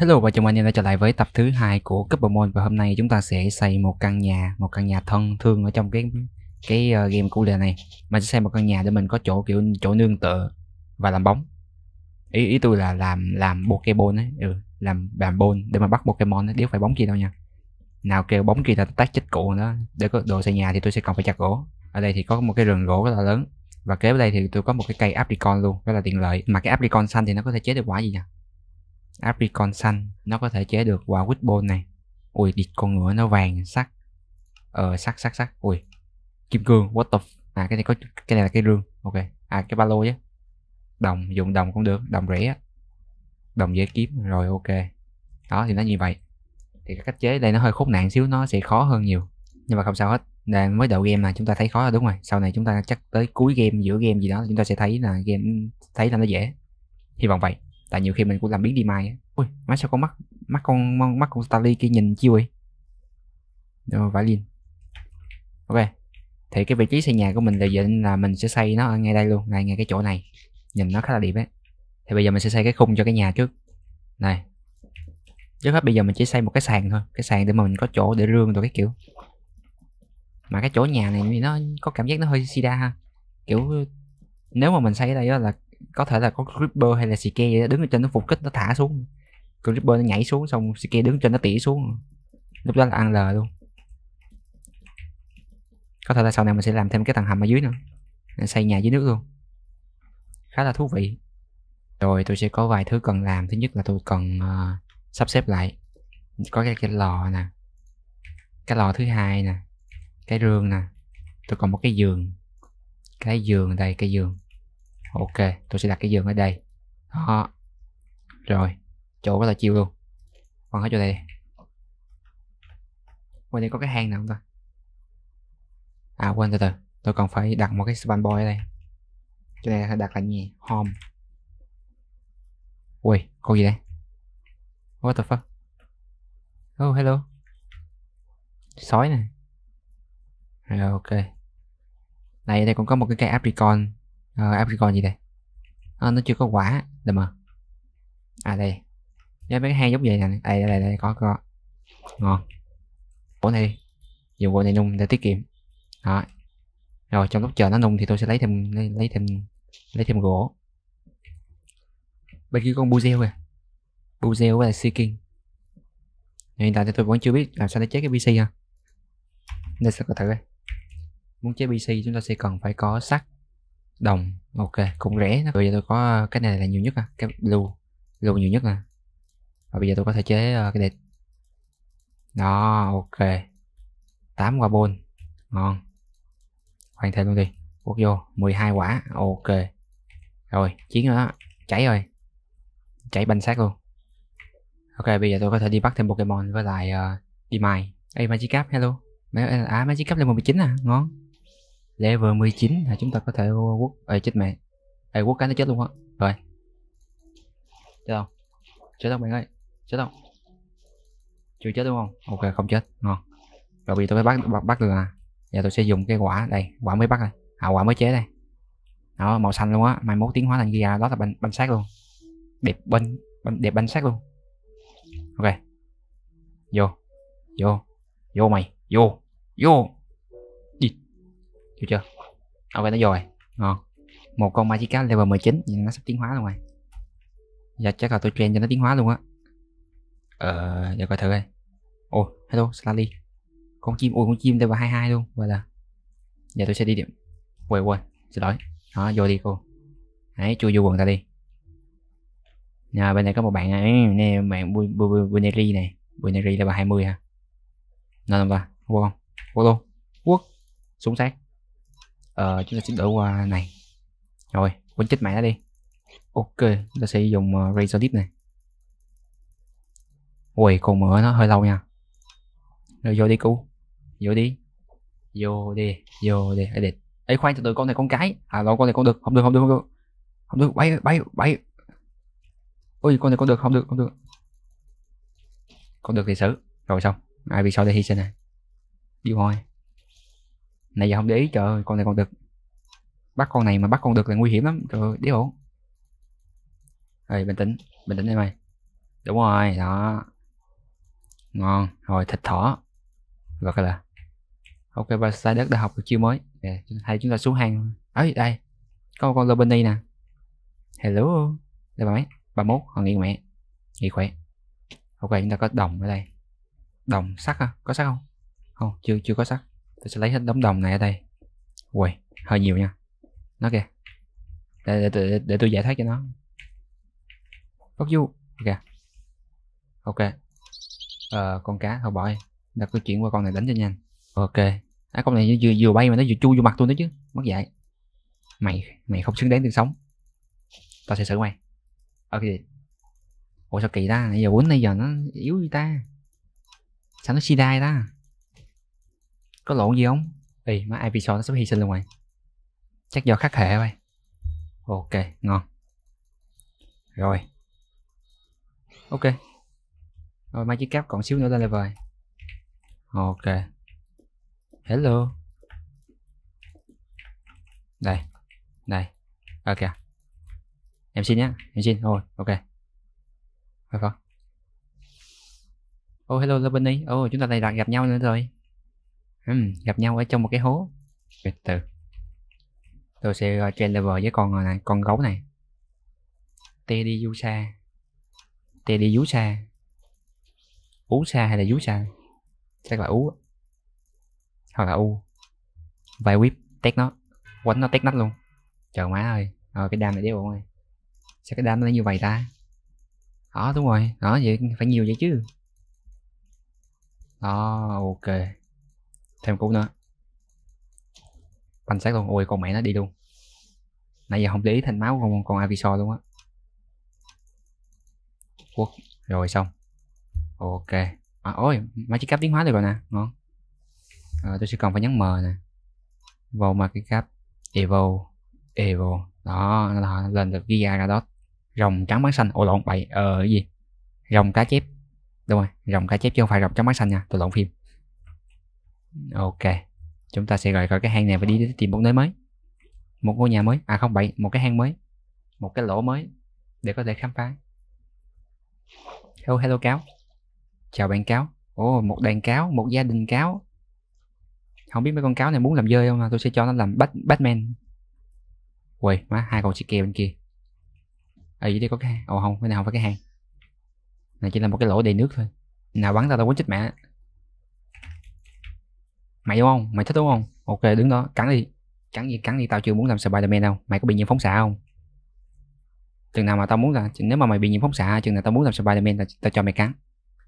Hello và chào mừng anh em đã trở lại với tập thứ hai của Cấp Môn và hôm nay chúng ta sẽ xây một căn nhà, một căn nhà thân thương ở trong cái cái uh, game cũ lề này. Mình sẽ xây một căn nhà để mình có chỗ kiểu chỗ nương tựa và làm bóng. Ý ý tôi là làm làm Pokemon ấy, ừ, làm làm bồn để mà bắt Pokemon ấy, đéo phải bóng kia đâu nha. Nào kêu bóng kia là tác chết cụ đó. Để có đồ xây nhà thì tôi sẽ cần phải chặt gỗ. Ở đây thì có một cái rừng gỗ rất là lớn và kế bên đây thì tôi có một cái cây apricot luôn rất là tiện lợi mà cái apricot xanh thì nó có thể chế được quả gì nha Apricot xanh nó có thể chế được quả Witbone này ui địt con ngựa nó vàng sắc ờ sắc sắc sắc ui kim cương what the f- à cái này có cái này là cái rương ok à cái ba lô chứ đồng dùng đồng cũng được đồng rẻ đồng dễ kiếm rồi ok đó thì nó như vậy thì cách chế đây nó hơi khúc nạn xíu nó sẽ khó hơn nhiều nhưng mà không sao hết nên mới đầu game là chúng ta thấy khó là đúng rồi sau này chúng ta chắc tới cuối game giữa game gì đó chúng ta sẽ thấy là game thấy là nó dễ hy vọng vậy tại nhiều khi mình cũng làm biến đi mai ui, má sao con mắt mắt con mắt con Starly kia nhìn chiêu vậy rồi vải liền ok thì cái vị trí xây nhà của mình là định là mình sẽ xây nó ở ngay đây luôn ngay ngay cái chỗ này nhìn nó khá là đẹp ấy thì bây giờ mình sẽ xây cái khung cho cái nhà trước này trước hết bây giờ mình chỉ xây một cái sàn thôi cái sàn để mà mình có chỗ để rương rồi cái kiểu mà cái chỗ nhà này thì nó có cảm giác nó hơi sida ha kiểu nếu mà mình xây ở đây đó là có thể là có creeper hay là scare đứng ở trên nó phục kích nó thả xuống creeper nó nhảy xuống xong scare đứng trên nó tỉ xuống lúc đó là ăn lờ luôn có thể là sau này mình sẽ làm thêm cái tầng hầm ở dưới nữa xây nhà dưới nước luôn khá là thú vị rồi tôi sẽ có vài thứ cần làm thứ nhất là tôi cần uh, sắp xếp lại có cái, cái lò nè cái lò thứ hai nè cái rương nè tôi còn một cái giường cái giường đây cái giường ok tôi sẽ đặt cái giường ở đây đó rồi chỗ rất là chiêu luôn còn ở chỗ này, ngoài đây có cái hang nào không ta à quên từ từ tôi còn phải đặt một cái spawn boy ở đây chỗ này đặt là gì home ui cô gì đây what the fuck oh hello sói này rồi ok này đây cũng có một cái cây apricot ờ, apricot gì đây à, nó chưa có quả đùm mà à đây giá mấy hai giống vậy nè đây đây đây có có ngon cổ này dùng cổ này nung để tiết kiệm đó rồi trong lúc chờ nó nung thì tôi sẽ lấy thêm lấy, lấy thêm lấy thêm gỗ bên kia con buzeo kìa buzeo với lại seeking hiện tại thì tôi vẫn chưa biết làm sao để chế cái pc ha nên sẽ có thử đây muốn chế pc chúng ta sẽ cần phải có sắt đồng ok cũng rẻ bây giờ tôi có ờ, cái này là nhiều nhất à cái blue blue nhiều nhất à và bây giờ tôi có thể chế ờ, cái đẹp đó ok 8 quả bôn ngon hoàn thành luôn đi quốc vô 12 quả ok rồi chiến rồi đó cháy rồi cháy banh xác luôn ok bây giờ tôi có thể đi bắt thêm pokemon với lại uh, đi mai ê cap hello á à, cap lên 19 à ngon level 19 là chúng ta có thể quốc ê chết mẹ ê quốc cái nó chết luôn á rồi chết không chết không bạn ơi chết không chưa chết đúng không ok không chết ngon rồi bây tôi mới bắt bắt, bắt được à giờ tôi sẽ dùng cái quả đây quả mới bắt này à quả mới chế đây đó màu xanh luôn á mai mốt tiến hóa thành kia đó là banh banh sát luôn đẹp banh, banh đẹp banh sát luôn ok vô vô vô mày vô vô Chịu chưa? Ok nó rồi. Ngon. Một con Magikarp level 19 nhưng nó sắp tiến hóa luôn rồi. Dạ chắc là tôi train cho nó tiến hóa luôn á. Ờ giờ coi thử đây. Ồ, hello Sally. Con chim ôi con chim level 22 luôn. Vậy là giờ tôi sẽ đi điểm. Quên quên, xin lỗi. Đó, vô đi cô. Đấy, chui vô quần ta đi. Nhà bên này có một bạn này, nè bạn Buneri này, Buneri level 20 ha. Nó làm ta, vô không? Vô luôn. Quốc. súng sát. Ờ, chúng ta sẽ đổi qua này Rồi, quên chết mẹ nó đi Ok, chúng ta sẽ dùng uh, Razor Deep này Ui, còn mở nó hơi lâu nha Rồi vô đi cu Vô đi Vô đi, vô đi, edit Ê khoan từ từ con này con cái À lo con này con được, không được, không được, không được Không được, bay, bay, bay Ui, con này con được, không được, không được Con được thì xử Rồi xong, ai bị sao đây hy sinh này Đi thôi này giờ không để ý trời ơi con này còn được bắt con này mà bắt con được là nguy hiểm lắm trời ơi đéo ổn rồi bình tĩnh bình tĩnh em mày đúng rồi đó ngon rồi thịt thỏ gọi là ok và sai đất đã học được chiêu mới yeah. hay chúng ta xuống hang ấy đây có một con Lobini nè hello đây bà mấy ba mốt họ nghỉ mẹ nghỉ khỏe ok chúng ta có đồng ở đây đồng sắt à? có sắt không không chưa chưa có sắt tôi sẽ lấy hết đống đồng này ở đây ui hơi nhiều nha nó kìa để, để, để, để tôi giải thoát cho nó fuck you ok ok ờ, con cá thôi bỏ đi đặt tôi chuyển qua con này đánh cho nhanh ok à, con này nó vừa, vừa bay mà nó vừa chui vô mặt tôi nữa chứ mất dạy mày mày không xứng đáng được sống tao sẽ xử mày ok ủa sao kỳ ta nãy giờ bốn nãy giờ nó yếu như ta sao nó si đai ta có lộn gì không Ê, má IP nó sắp hy sinh luôn rồi chắc do khắc hệ thôi ok ngon rồi ok rồi mai chiếc cáp còn xíu nữa lên level ok hello đây đây ok ờ, em xin nhé em xin thôi ok phải không oh hello Labony oh chúng ta lại gặp nhau nữa rồi uhm, gặp nhau ở trong một cái hố từ từ tôi sẽ chơi level với con này con gấu này tê đi du xa tê đi vú xa ú xa hay là vú xa chắc là ú hoặc là u vài whip tét nó quánh nó tét nách luôn trời má ơi rồi cái đam này đéo ơi sao cái đam nó như vậy ta đó đúng rồi đó vậy phải nhiều vậy chứ đó ok thêm cú nữa banh sát luôn ôi con mẹ nó đi luôn nãy giờ không để ý thành máu con con aviso luôn á quất rồi xong ok à, ôi mà chiếc cáp tiến hóa được rồi nè ngon à, tôi sẽ cần phải nhấn m nè vào mà cái cáp evil, evil, đó là lên được ghi ra đó rồng trắng bán xanh ồ lộn bậy ờ cái gì rồng cá chép đúng rồi rồng cá chép chứ không phải rồng trắng bán xanh nha tôi lộn phim ok chúng ta sẽ rời khỏi cái hang này và đi, tìm một nơi mới một ngôi nhà mới à không vậy một cái hang mới một cái lỗ mới để có thể khám phá hello hello cáo chào bạn cáo ồ oh, một đàn cáo một gia đình cáo không biết mấy con cáo này muốn làm dơi không à? tôi sẽ cho nó làm bat batman quầy má hai con sẽ kêu bên kia ở à, dưới đây có cái ồ oh, không cái này không phải cái hang này chỉ là một cái lỗ đầy nước thôi nào bắn tao tao quấn chết mẹ mày đúng không mày thích đúng không ok đứng đó cắn đi cắn gì cắn đi tao chưa muốn làm Spiderman đâu mày có bị nhiễm phóng xạ không chừng nào mà tao muốn là nếu mà mày bị nhiễm phóng xạ chừng nào tao muốn làm Spiderman tao, tao cho mày cắn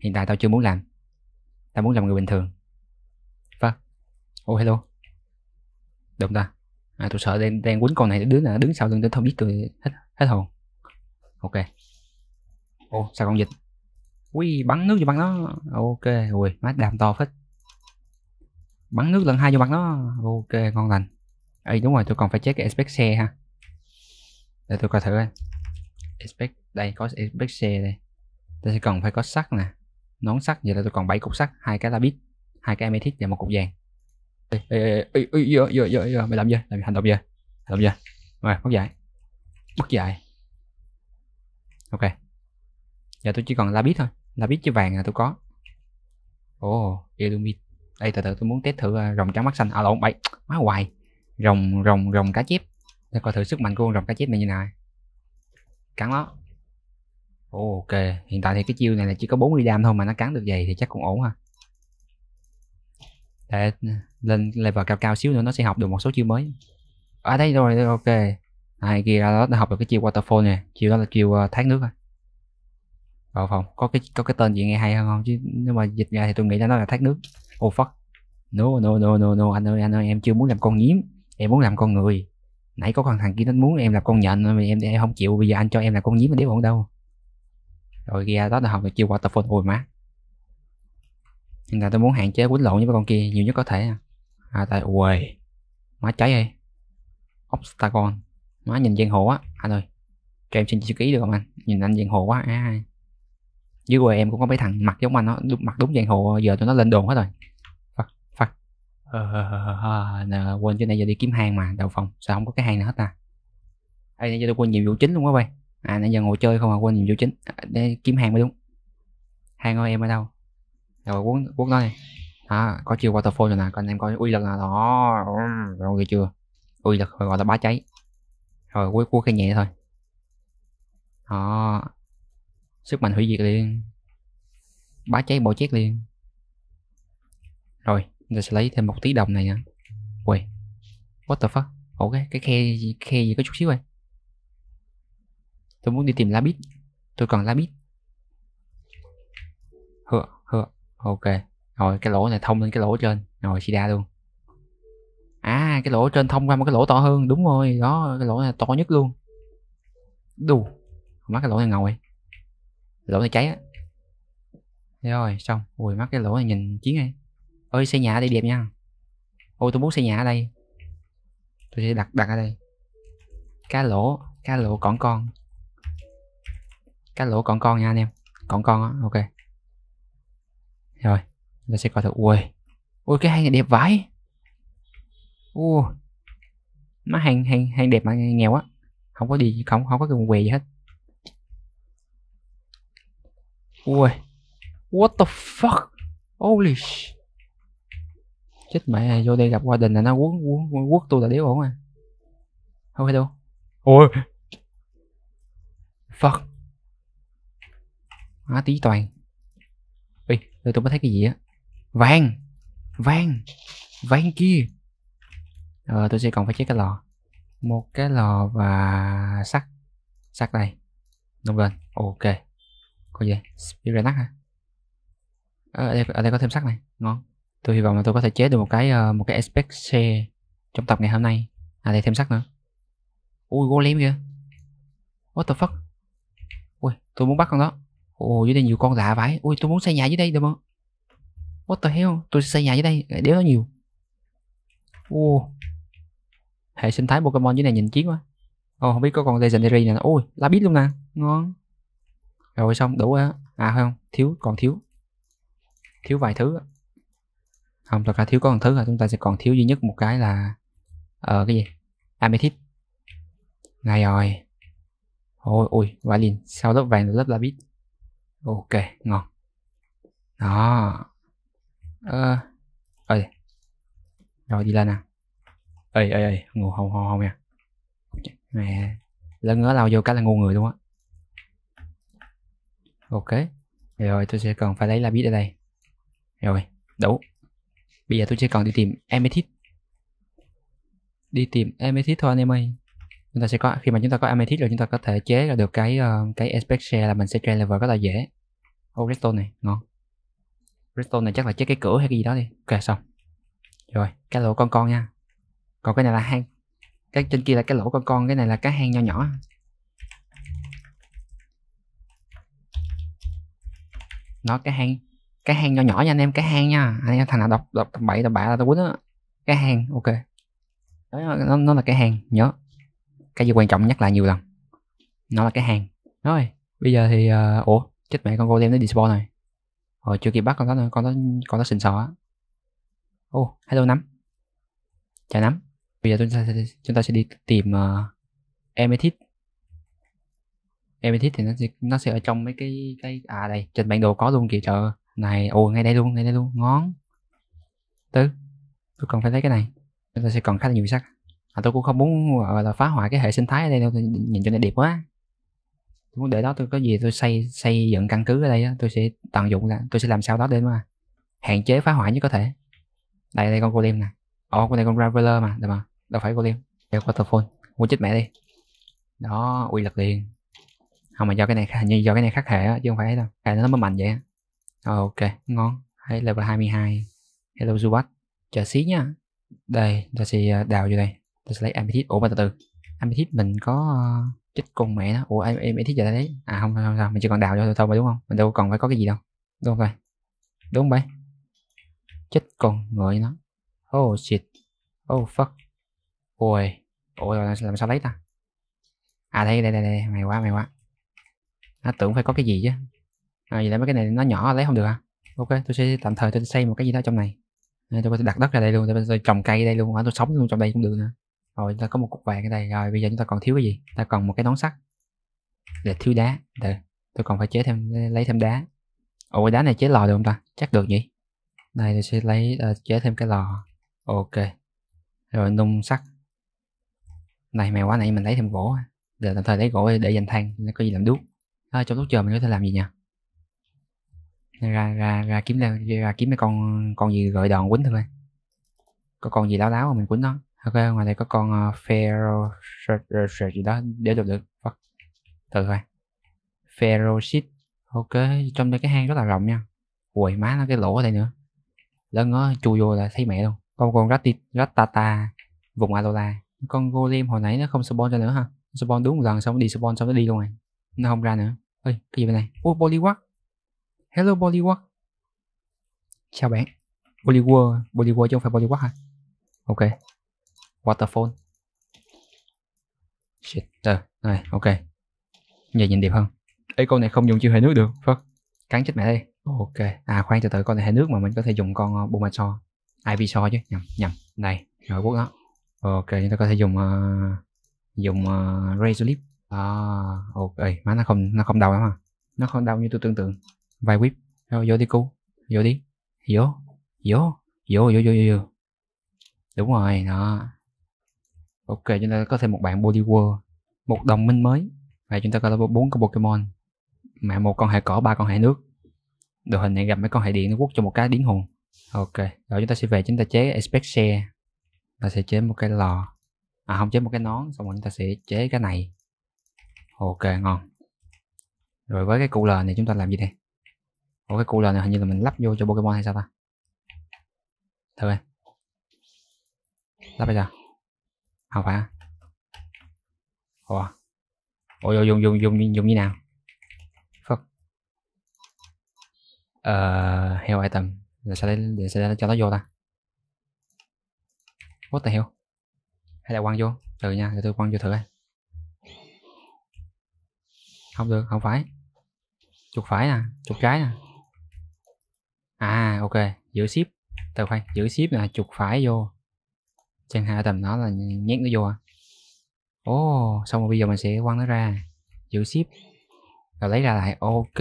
hiện tại tao chưa muốn làm tao muốn làm người bình thường vâng oh hello đúng ta à, tôi sợ đang đang quấn con này đứa là đứng sau lưng tôi không biết tôi hết hết hồn ok ô oh, sao con dịch ui bắn nước cho bắn nó ok ui má đàm to phết bắn nước lần hai vô mặt nó ok ngon lành ấy đúng rồi tôi còn phải check cái aspect xe ha để tôi coi thử anh aspect đây có aspect xe đây tôi sẽ cần phải có sắt nè nón sắt vậy là tôi còn 7 cục sắt hai cái labit hai cái amethyst và một cục vàng ê ê ê ê ê ê mày làm gì làm hành động gì hành động gì rồi mất dạy mất dạy ok giờ tôi chỉ còn labit thôi labit chứ vàng là tôi có ồ oh, illumit đây từ từ tôi muốn test thử ờ, rồng trắng mắt xanh à lộn bậy má hoài rồng rồng rồng cá chép để coi thử sức mạnh của con rồng cá chép này như nào cắn nó ok hiện tại thì cái chiêu này là chỉ có 40 đam thôi mà nó cắn được vậy thì chắc cũng ổn ha để lên level cao cao xíu nữa nó sẽ học được một số chiêu mới à đây rồi ok hai kia đó nó học được cái chiêu waterfall nè chiêu đó là chiêu uh, ờ, thác nước rồi vào phòng có cái có cái tên gì nghe hay hơn không chứ nếu mà dịch ra thì tôi nghĩ là nó là thác nước oh fuck no no no no no anh ơi anh ơi em chưa muốn làm con nhím em muốn làm con người nãy có con thằng kia nó muốn em làm con nhện mà em, em không chịu bây giờ anh cho em làm con nhím mà đéo ổn đâu rồi kia đó là học được chưa waterfall hồi má nhưng là tôi muốn hạn chế quýnh lộn với con kia nhiều nhất có thể à, à tại uầy má cháy ơi obstagon má nhìn giang hồ á anh ơi cho em xin chữ ký được không anh nhìn anh giang hồ quá à. dưới quê em cũng có mấy thằng mặt giống anh nó mặt đúng giang hồ giờ tụi nó lên đồn hết rồi Ờ, ờ, ờ, ờ, nè, quên cái này giờ đi kiếm hàng mà đầu phòng sao không có cái hàng nào hết ta à, nãy giờ tôi quên nhiệm vụ chính luôn quá bay à nãy giờ ngồi chơi không à quên nhiệm vụ chính à, để kiếm hàng mới đúng hàng ơi em ở đâu rồi quốc quốc nói này đó có chiêu waterfall rồi nè còn em coi uy lực là đó rồi kìa chưa uy lực rồi gọi là bá cháy rồi cuối cuối cái nhẹ thôi đó sức mạnh hủy diệt liền bá cháy bộ chết liền rồi chúng ta sẽ lấy thêm một tí đồng này nha ui, what the fuck ổ cái cái khe khe gì có chút xíu vậy tôi muốn đi tìm lá bít tôi cần lá bít hựa hựa ok rồi cái lỗ này thông lên cái lỗ trên rồi xì đa luôn à cái lỗ trên thông qua một cái lỗ to hơn đúng rồi đó cái lỗ này to nhất luôn đù mắc cái lỗ này ngồi lỗ này cháy á rồi xong ui mắc cái lỗ này nhìn chiến ấy ơi xây nhà ở đây đẹp nha ôi tôi muốn xây nhà ở đây tôi sẽ đặt đặt ở đây cá lỗ cá lỗ còn con cá lỗ còn con nha anh em còn con á ok rồi ta sẽ coi thử ui ui cái hang này đẹp vãi u, nó hang hang hang đẹp mà nghèo á không có gì không không có cái quần gì hết ui what the fuck holy shit chết mẹ vô đây gặp qua đình là nó quấn quấn quất tôi là đéo ổn à không phải đâu ôi phật má tí toàn ui tôi tôi mới thấy cái gì á vàng vàng vàng kia ờ tôi sẽ còn phải chết cái lò một cái lò và sắt sắt đây đúng lên ok có gì spirit nắc hả ờ, ở đây, ở đây có thêm sắt này ngon tôi hy vọng là tôi có thể chế được một cái ờ, một cái aspect share trong tập ngày hôm nay à đây thêm sắc nữa ui golem kìa what the fuck ui tôi muốn bắt con đó ồ dưới đây nhiều con lạ vãi ui tôi muốn xây nhà dưới đây được không what the hell tôi xây nhà dưới đây đéo nó nhiều ồ hệ sinh thái pokemon dưới này nhìn chiến quá ồ không biết có con legendary nè ui lá biết luôn nè ngon rồi xong đủ á à không thiếu còn thiếu thiếu vài thứ không thật ra thiếu có một thứ là chúng ta sẽ còn thiếu duy nhất một cái là ờ cái gì amethyst ngay rồi ôi ôi quả liền sau lớp vàng là lớp lapis ok ngon đó ờ ơi rồi đi lên nè ơi ơi ê ngu hồng hồng hồng nha mẹ lỡ ngứa lao vô cái là ngu người luôn á ok rồi tôi sẽ cần phải lấy lapis ở đây rồi đủ bây giờ tôi chỉ cần đi tìm amethyst đi tìm amethyst thôi anh em ơi chúng ta sẽ có khi mà chúng ta có amethyst rồi chúng ta có thể chế ra được cái uh, cái aspect share là mình sẽ train level rất là dễ ô oh, redstone này ngon redstone này chắc là chế cái cửa hay cái gì đó đi ok xong rồi cái lỗ con con nha còn cái này là hang cái trên kia là cái lỗ con con cái này là cái hang nhỏ nhỏ nó cái hang cái hang nhỏ nhỏ nha anh em cái hang nha anh em thằng nào đọc đọc tập bảy tập bạ là tôi quýnh á cái hang ok đó, nó, nó là cái hang nhớ cái gì quan trọng nhắc lại nhiều lần nó là cái hang rồi bây giờ thì uh, ủa chết mẹ con golem nó đi spawn này hồi chưa kịp bắt con đó nữa con đó con đó xịn sò á ô oh, hello nắm chào nắm bây giờ chúng ta sẽ, chúng ta sẽ đi tìm uh, ờ, emetit emetit thì nó sẽ nó sẽ ở trong mấy cái cái à đây trên bản đồ có luôn kìa trời này ồ ngay đây luôn ngay đây luôn ngón tứ tôi cần phải lấy cái này chúng ta sẽ còn khá là nhiều sắc à, tôi cũng không muốn là phá hoại cái hệ sinh thái ở đây đâu nhìn cho nó đẹp quá tôi muốn để đó tôi có gì tôi xây xây dựng căn cứ ở đây á tôi sẽ tận dụng là tôi sẽ làm sao đó để mà hạn chế phá hoại nhất có thể đây đây con golem nè ồ con này con raveler mà được mà đâu phải golem đây waterfall mua chết mẹ đi đó uy lực liền không mà do cái này như do cái này khắc hệ chứ không phải đâu cái nó mới mạnh vậy Ok, ngon. Hay level 22. Hello Zubat. Chờ xí nha. Đây, ta sẽ à, đào vô đây. Ta sẽ lấy amethyst. Ủa mà từ từ. Amethyst mình có à, chích con mẹ đó Ủa em em amethyst giờ đã lấy. À không, không, không, mình chỉ còn đào vô thôi mà đúng không? Mình đâu còn phải có cái gì đâu. Đúng không vậy? Đúng vậy. Chích con người nó. Oh shit. Oh fuck. Ôi. Ôi làm sao lấy ta? À đây đây đây đây, mày quá mày quá. Nó tưởng phải có cái gì chứ à, vậy là mấy cái này nó nhỏ lấy không được à ok tôi sẽ tạm thời tôi xây một cái gì đó trong này à, tôi có thể đặt đất ra đây luôn tôi, trồng cây đây luôn à, tôi sống luôn trong đây cũng được nữa rồi ta có một cục vàng ở đây rồi bây giờ chúng ta còn thiếu cái gì ta còn một cái nón sắt để thiếu đá được tôi còn phải chế thêm lấy thêm đá ủa đá này chế lò được không ta chắc được nhỉ này tôi sẽ lấy uh, chế thêm cái lò ok rồi nung sắt này mày quá nãy mình lấy thêm gỗ để tạm thời lấy gỗ để dành than nó có gì làm đuốc à, trong lúc chờ mình có thể làm gì nhỉ ra ra ra kiếm ra, ra kiếm mấy con con gì gọi đòn quýnh thôi có con gì láo láo mà mình quýnh nó ok ngoài đây có con uh, ờ, ferro gì đó để được được phát từ thôi ferrocit ok trong đây cái hang rất là rộng nha ui má nó cái lỗ ở đây nữa lớn nó chui vô là thấy mẹ luôn con con ratit ratata vùng alola con golem hồi nãy nó không spawn ra nữa ha spawn đúng một lần xong nó đi spawn xong nó đi luôn rồi nó không ra nữa ơi cái gì bên này ui polywack Hello Bollywood Chào bạn Bollywood Bollywood chứ không phải Bollywood hả? Ok Waterfall Shit à, ờ, này, ok Giờ nhìn đẹp hơn Ê con này không dùng chiêu hệ nước được Phất Cắn chết mẹ đây Ok À khoan từ từ con này hệ nước mà mình có thể dùng con ờ, Bulbasaur Ivysaur chứ Nhầm nhầm Này Rồi quốc đó Ok chúng ta có thể dùng uh, Dùng uh, Razor Leaf À ok Má nó không nó không đau lắm à Nó không đau như tôi tưởng tượng Vai quýt Rồi vô đi cu Vô đi Vô Vô Vô vô vô vô Đúng rồi đó Ok chúng ta có thêm một bạn Bodyworld Một đồng minh mới Và chúng ta có bốn con Pokemon mẹ một con hệ cỏ ba con hệ nước Đội hình này gặp mấy con hệ điện nó quất cho một cái điển hồn Ok Rồi chúng ta sẽ về chúng ta chế Aspect Share Ta sẽ chế một cái lò À không chế một cái nón Xong rồi chúng ta sẽ chế cái này Ok ngon Rồi với cái cụ lờ này chúng ta làm gì đây Ủa cái cooler này hình như là mình lắp vô cho Pokemon hay sao ta Thử coi Lắp bây giờ Không phải à? Ủa Ủa dùng dùng dùng dùng như nào Phật Ờ uh, Heo item Rồi sao để, để, để cho nó vô ta What the hell Hay là quăng vô Từ nha để tôi quăng vô thử coi Không được không phải Chuột phải nè Chuột trái nè à ok giữ ship từ khoan giữ ship là chuột phải vô chân hạ tầm nó là nhét nó vô à? ồ oh, xong rồi bây giờ mình sẽ quăng nó ra giữ ship rồi lấy ra lại ok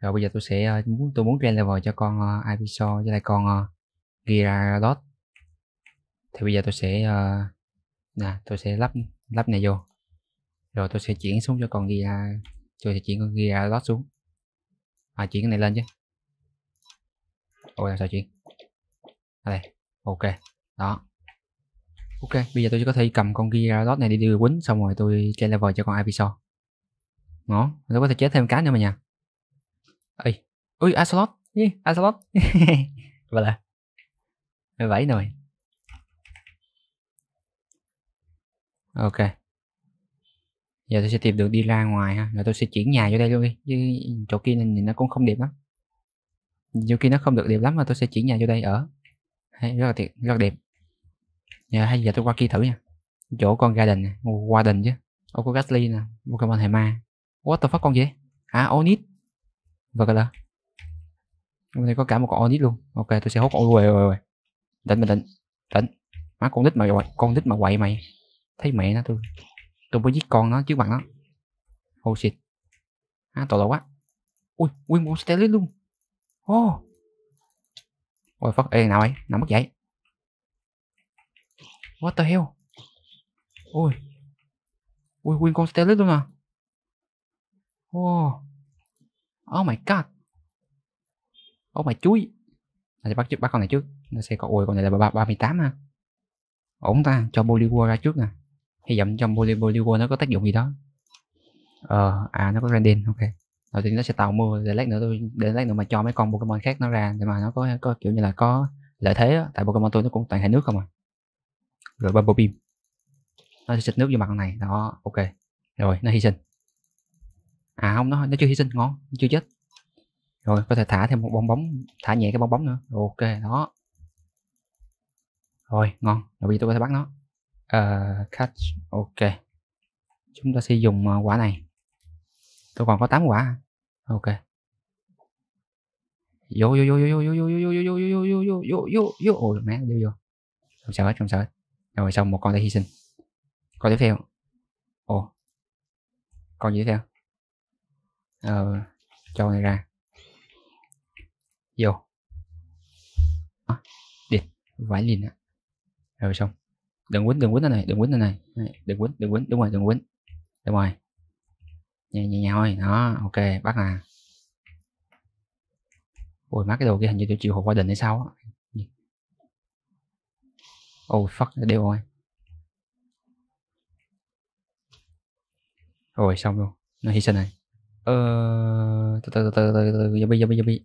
rồi bây giờ tôi sẽ ờ, muốn tôi muốn train level cho con uh, ờ, Ibiso với lại con uh, Gyarados thì bây giờ tôi sẽ uh, nè tôi sẽ lắp lắp này vô rồi tôi sẽ chuyển xuống cho con Gyarados tôi sẽ chuyển con Gyarados xuống à chuyển cái này lên chứ ôi sao chuyện đây ok đó ok bây giờ tôi chỉ có thể cầm con ghi Gyarados này đi đi quýnh xong rồi tôi chơi level cho con Ivysaur ngon tôi có thể chết thêm cái nữa mà nha ơi ui Axolot yeah, Axolot và là mười rồi ok giờ tôi sẽ tìm được đi ra ngoài ha rồi tôi sẽ chuyển nhà vô đây luôn đi chứ chỗ kia nhìn nó cũng không đẹp lắm nhiều khi nó không được đẹp lắm mà tôi sẽ chuyển nhà vô đây ở Đấy, rất là tiện rất là đẹp giờ hay giờ tôi qua kia thử nha chỗ con garden qua đình chứ ô có gasly nè pokemon hệ ma what the fuck con gì à onit vật là hôm có cả một con onit luôn ok tôi sẽ hút con rồi rồi tỉnh mình tỉnh tỉnh má con nít mà quậy con nít mà quậy mày thấy mẹ nó tôi tôi mới giết con nó chứ bằng nó oh shit à tội lỗi quá ui nguyên một stellis luôn Ô. Oh. Ôi phát ê nào ấy, nằm mất dậy, What the hell? Ôi. ui Win con Stellis luôn à. oh, Oh my god. Oh my chuối. Là bắt trước bắt con này trước. Nó sẽ có ôi con này là 38 ha. Ổn ta, cho Bollywood ra trước nè. Hy vọng trong Bollywood nó có tác dụng gì đó. Ờ, à nó có Randin, ok đầu tiên nó sẽ tạo mưa để lát nữa tôi để lát nữa mà cho mấy con Pokemon khác nó ra để mà nó có có kiểu như là có lợi thế á tại Pokemon tôi nó cũng toàn hệ nước không à rồi Bubble Beam nó sẽ xịt nước vô mặt này đó ok rồi nó hy sinh à không nó nó chưa hy sinh ngon chưa chết rồi có thể thả thêm một bong bóng thả nhẹ cái bong bóng nữa ok đó rồi ngon rồi bây giờ tôi có thể bắt nó uh, catch ok chúng ta sẽ dùng ờ, quả này tôi còn có 8 quả ok vô vô vô vô vô vô vô vô vô vô vô vô vô vô vô vô vô ôi má vô vô không sợ hết không sợ hết rồi xong một con đã hy sinh con tiếp theo ồ con gì tiếp theo ờ cho này ra vô à, đi vải liền á rồi xong đừng quýnh đừng quýnh này đừng quýnh này đừng quýnh đừng quýnh đúng rồi đừng quýnh đúng rồi nhẹ nhẹ thôi đó ok bắt nè ôi má cái đồ kia hình như tiểu chịu hộp qua đình hay sao oh fuck đeo rồi rồi xong luôn nó hy sinh này ờ từ từ từ từ từ zombie zombie zombie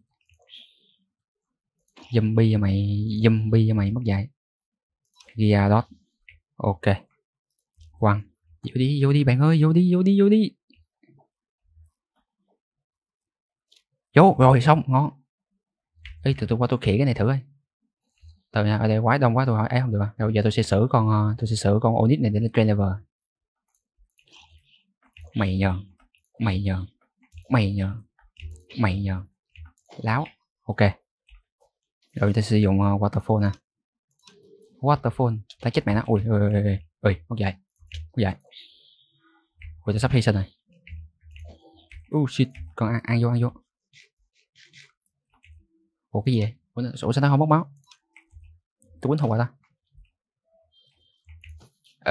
zombie cho mày zombie cho mày mất dạy gia dot ok quăng vô đi vô đi bạn ơi vô đi vô đi vô đi vô rồi xong ngon ý từ tôi qua tôi khỉ cái này thử coi từ nha ở đây quá đông quá tôi hỏi ấy không được à. rồi giờ tôi sẽ xử con ờ, tôi sẽ xử con onit này để lên train level mày nhờ mày nhờ mày nhờ mày nhờ láo ok rồi tôi sử dụng uh, waterfall nè waterfall ta chết mày nó ui ui ui ui ui không dạy không dạy ui tôi sắp hy sinh rồi uh shit con ăn, ăn vô ăn vô ủa cái gì ủa sao nó không mất máu tôi quýnh không phải ta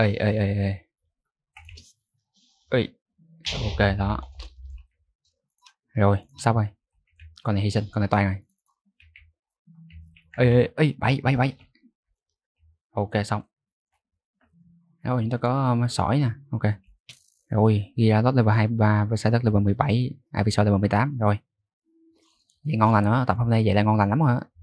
ê ê ê ê ê ok đó rồi sắp rồi con này hy sinh con này toàn này ê ê ê bảy bảy bảy ok xong rồi chúng ta có um, sỏi nè ok rồi ghi ra level 23 và sai level 17 à vì sao level 18 rồi vậy ngon lành đó tập hôm nay vậy là ngon lành lắm hả